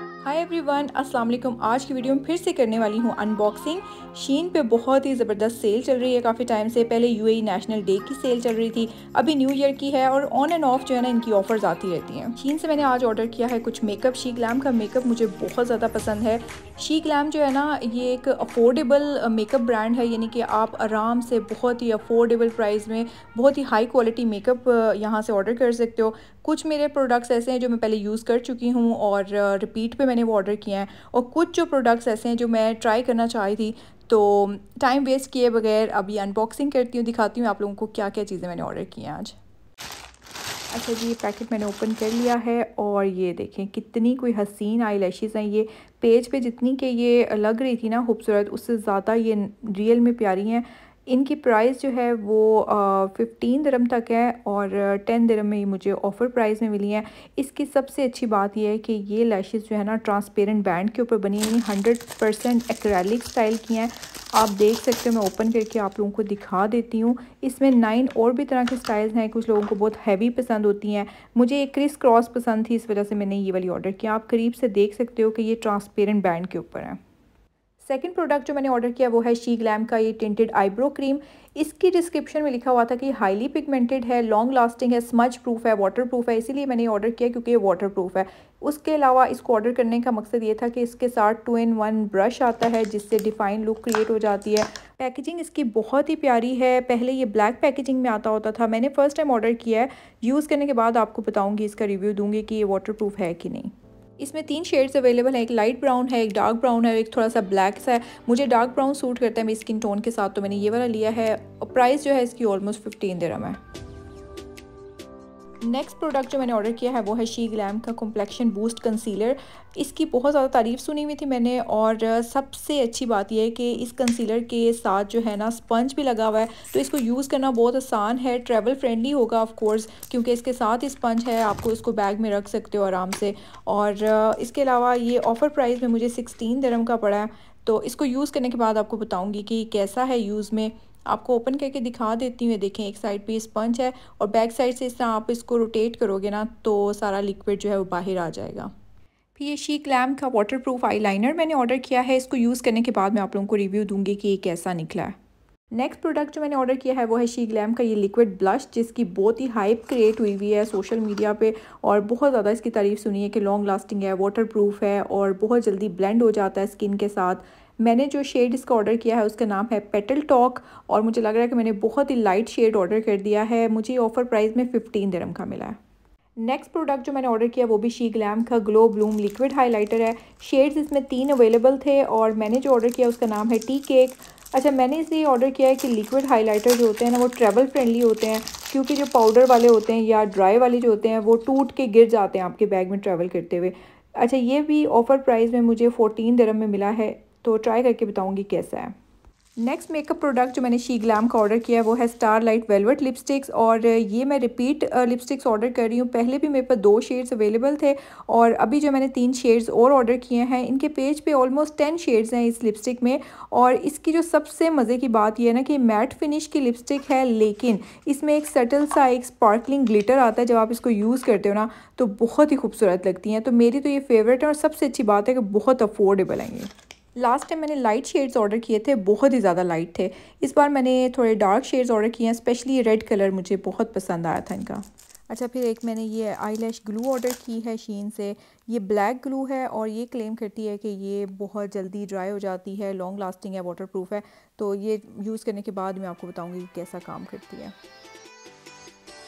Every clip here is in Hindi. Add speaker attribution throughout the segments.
Speaker 1: you हाय एवरीवन अस्सलाम वालेकुम आज की वीडियो में फिर से करने वाली हूँ अनबॉक्सिंग शीन पे बहुत ही ज़बरदस्त सेल चल रही है काफ़ी टाइम से पहले यूएई नेशनल डे की सेल चल रही थी अभी न्यू ईयर की है और ऑन एंड ऑफ जो है ना इनकी ऑफर्स आती रहती हैं शीन से मैंने आज ऑर्डर किया है कुछ मेकअप शी ग्लैम का मेकअप मुझे बहुत ज़्यादा पसंद है शी ग्लैम जो है ना ये एक अफोर्डेबल मेकअप ब्रांड है यानी कि आप आराम से बहुत ही अफोर्डेबल प्राइस में बहुत ही हाई क्वालिटी मेकअप यहाँ से ऑर्डर कर सकते हो कुछ मेरे प्रोडक्ट्स ऐसे हैं जो मैं पहले यूज़ कर चुकी हूँ और रिपीट पर मैंने वो ऑर्डर किया है और कुछ जो प्रोडक्ट्स ऐसे हैं जो मैं ट्राई करना चाह रही थी तो टाइम वेस्ट किए बगैर अभी अनबॉक्सिंग करती हूँ दिखाती हूँ आप लोगों को क्या क्या चीज़ें मैंने ऑर्डर की हैं आज अच्छा जी ये पैकेट मैंने ओपन कर लिया है और ये देखें कितनी कोई हसीन आई लैशेज हैं ये पेज पे जितनी के ये लग रही थी ना खूबसूरत उससे ज़्यादा ये रियल में प्यारी हैं इनकी प्राइस जो है वो फिफ्टीन दरम तक है और टेन दरम में मुझे ऑफ़र प्राइस में मिली हैं इसकी सबसे अच्छी बात यह है कि ये लैशेज़ जो है ना ट्रांसपेरेंट बैंड के ऊपर बनी हुई हंड्रेड परसेंट एक्रैलिक स्टाइल की हैं आप देख सकते हो मैं ओपन करके आप लोगों को दिखा देती हूँ इसमें नाइन और भी तरह के स्टाइल्स हैं कुछ लोगों को बहुत हैवी पसंद होती हैं मुझे एक क्रिस क्रॉस पसंद थी इस वजह से मैंने ये वाली ऑर्डर किया आप करीब से देख सकते हो कि ये ट्रांसपेरेंट बैंड के ऊपर है सेकेंड प्रोडक्ट जो मैंने ऑर्डर किया वो है शी ग्लैम का ये टेंटेड आईब्रो क्रीम इसकी डिस्क्रिप्शन में लिखा हुआ था कि हाईली पिगमेंटेड है लॉन्ग लास्टिंग है स्मच प्रूफ है वाटर प्रूफ है इसीलिए मैंने ऑर्डर किया क्योंकि ये वाटर प्रूफ है उसके अलावा इसको ऑर्डर करने का मकसद ये था कि इसके साथ टू इन वन ब्रश आता है जिससे डिफाइन लुक क्रिएट हो जाती है पैकेजिंग इसकी बहुत ही प्यारी है पहले ये ब्लैक पैकेजिंग में आता होता था मैंने फ़र्स्ट टाइम ऑर्डर किया है यूज़ करने के बाद आपको बताऊँगी इसका रिव्यू दूँगी कि ये वाटर प्रूफ है कि नहीं इसमें तीन शेड्स अवेलेबल हैं एक लाइट ब्राउन है एक डार्क ब्राउन है एक थोड़ा सा ब्लैक सा है मुझे डार्क ब्राउन सूट करता है मेरी स्किन टोन के साथ तो मैंने ये वाला लिया है और प्राइस जो है इसकी ऑलमोस्ट फिफ्टीन दे रहा है नेक्स्ट प्रोडक्ट जो मैंने ऑर्डर किया है वो है शी ग्लैम का कॉम्प्लेक्शन बूस्ट कंसीलर इसकी बहुत ज़्यादा तारीफ़ सुनी हुई थी मैंने और सबसे अच्छी बात यह है कि इस कंसीलर के साथ जो है ना स्पंज भी लगा हुआ है तो इसको यूज़ करना बहुत आसान है ट्रैवल फ्रेंडली होगा ऑफ कोर्स क्योंकि इसके साथ ही स्पंज है आपको इसको बैग में रख सकते हो आराम से और इसके अलावा ये ऑफ़र प्राइस में मुझे सिक्सटीन दरम का पड़ा है तो इसको यूज़ करने के बाद आपको बताऊँगी कि कैसा है यूज़ में आपको ओपन करके दिखा देती हूँ देखें एक साइड पे स्पंज है और बैक साइड से इस तरह आप इसको रोटेट करोगे ना तो सारा लिक्विड जो है वो बाहर आ जाएगा फिर ये शी क्लैम का वाटर प्रूफ आई मैंने ऑर्डर किया है इसको यूज़ करने के बाद मैं आप लोगों को रिव्यू दूंगी कि ये कैसा निकला है नेक्स्ट प्रोडक्ट जो मैंने ऑर्डर किया है वो है शी ग्लैम का ये लिक्विड ब्लश जिसकी बहुत ही हाइप क्रिएट हुई हुई है सोशल मीडिया पे और बहुत ज़्यादा इसकी तारीफ़ सुनी है कि लॉन्ग लास्टिंग है वाटर प्रूफ है और बहुत जल्दी ब्लेंड हो जाता है स्किन के साथ मैंने जो शेड इसका ऑर्डर किया है उसका नाम है पेटल टॉक और मुझे लग रहा है कि मैंने बहुत ही लाइट शेड ऑर्डर कर दिया है मुझे ऑफ़र प्राइस में फ़िफ्टीन दरम का मिला है नेक्स्ट प्रोडक्ट जो मैंने ऑर्डर किया वो भी शी ग्लैम का ग्लो ब्लूम लिक्विड हाइलाइटर है शेड्स इसमें तीन अवेलेबल थे और मैंने जो ऑर्डर किया उसका नाम है टी केक अच्छा मैंने इसलिए ऑर्डर किया है कि लिक्विड हाइलाइटर जो होते हैं ना वो ट्रैवल फ्रेंडली होते हैं क्योंकि जो पाउडर वाले होते हैं या ड्राई वाले जो होते हैं वो टूट के गिर जाते हैं आपके बैग में ट्रैवल करते हुए अच्छा ये भी ऑफ़र प्राइस में मुझे फ़ोर्टीन दरम में मिला है तो ट्राई करके बताऊँगी कैसा है नेक्स्ट मेकअप प्रोडक्ट जो मैंने शी ग्लैम का ऑर्डर किया है वो है स्टार लाइट वेलवेट लिपस्टिक्स और ये मैं रिपीट लिपस्टिक्स ऑर्डर कर रही हूँ पहले भी मेरे पास दो शेड्स अवेलेबल थे और अभी जो मैंने तीन शेड्स और ऑर्डर किए हैं इनके पेज पे ऑलमोस्ट टेन शेड्स हैं इस लिपस्टिक में और इसकी जो सबसे मज़े की बात यह है ना कि मैट फिनिश की लिपस्टिक है लेकिन इसमें एक सटल सा एक स्पार्कलिंग ग्लिटर आता है जब आप इसको यूज़ करते हो ना तो बहुत ही खूबसूरत लगती हैं तो मेरी तो ये फेवरेट है और सबसे अच्छी बात है कि बहुत अफोर्डेबल है ये लास्ट टाइम मैंने लाइट शेड्स ऑर्डर किए थे बहुत ही ज़्यादा लाइट थे इस बार मैंने थोड़े डार्क शेड्स ऑर्डर किए हैं स्पेशली रेड कलर मुझे बहुत पसंद आया था इनका अच्छा फिर एक मैंने ये आई लैश ग्लू ऑर्डर की है शीन से ये ब्लैक ग्लू है और ये क्लेम करती है कि ये बहुत जल्दी ड्राई हो जाती है लॉन्ग लास्टिंग है वाटर प्रूफ है तो ये यूज़ करने के बाद मैं आपको बताऊँगी कैसा काम करती है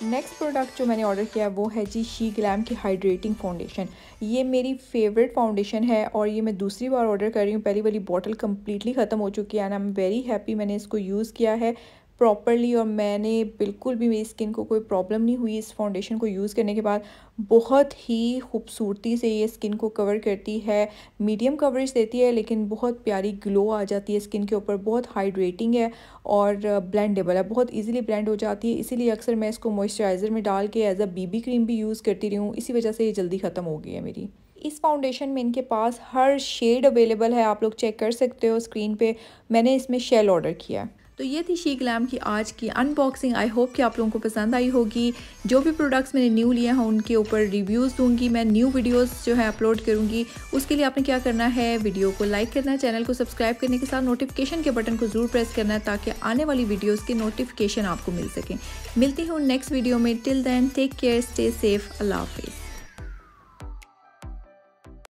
Speaker 1: नेक्स्ट प्रोडक्ट जो मैंने ऑर्डर किया वो है जी शी ग्लैम की हाइड्रेटिंग फाउंडेशन ये मेरी फेवरेट फाउंडेशन है और ये मैं दूसरी बार ऑर्डर कर रही हूँ पहली वाली बॉटल कम्प्लीटली ख़त्म हो चुकी है and I am very happy मैंने इसको यूज़ किया है प्रॉपरली और मैंने बिल्कुल भी मेरी स्किन को कोई प्रॉब्लम नहीं हुई इस फाउंडेशन को यूज़ करने के बाद बहुत ही खूबसूरती से ये स्किन को कवर करती है मीडियम कवरेज देती है लेकिन बहुत प्यारी ग्लो आ जाती है स्किन के ऊपर बहुत हाइड्रेटिंग है और ब्लेंडेबल है बहुत इजीली ब्लेंड हो जाती है इसीलिए अक्सर मैं इसको मॉइस्चराइज़र में डाल के एज अ बीबी क्रीम भी यूज़ करती रही हूँ इसी वजह से ये जल्दी ख़त्म हो गई है मेरी इस फाउंडेशन में इनके पास हर शेड अवेलेबल है आप लोग चेक कर सकते हो स्क्रीन पे मैंने इसमें शेल ऑर्डर किया है तो ये थी शी ग्लैम की आज की अनबॉक्सिंग आई होप कि आप लोगों को पसंद आई होगी जो भी प्रोडक्ट्स मैंने न्यू लिए हैं उनके ऊपर रिव्यूज़ दूंगी मैं न्यू वीडियोस जो है अपलोड करूंगी उसके लिए आपने क्या करना है वीडियो को लाइक करना चैनल को सब्सक्राइब करने के साथ नोटिफिकेशन के बटन को ज़रूर प्रेस करना है ताकि आने वाली वीडियोज़ के नोटिफिकेशन आपको मिल सकें मिलती हूँ नेक्स्ट वीडियो में till then take care stay safe Allah हाफिज़